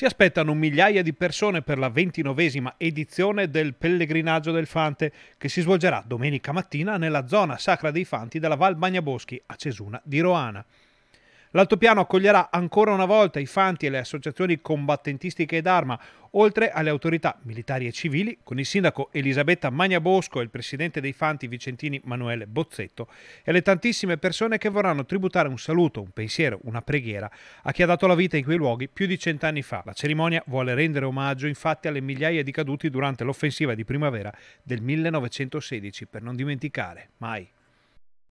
Si aspettano migliaia di persone per la ventinovesima edizione del Pellegrinaggio del Fante, che si svolgerà domenica mattina nella zona sacra dei Fanti della Val Bagnaboschi a Cesuna di Roana. L'altopiano accoglierà ancora una volta i fanti e le associazioni combattentistiche ed arma, oltre alle autorità militari e civili, con il sindaco Elisabetta Magna Bosco e il presidente dei fanti vicentini Manuele Bozzetto, e le tantissime persone che vorranno tributare un saluto, un pensiero, una preghiera a chi ha dato la vita in quei luoghi più di cent'anni fa. La cerimonia vuole rendere omaggio infatti alle migliaia di caduti durante l'offensiva di primavera del 1916, per non dimenticare mai.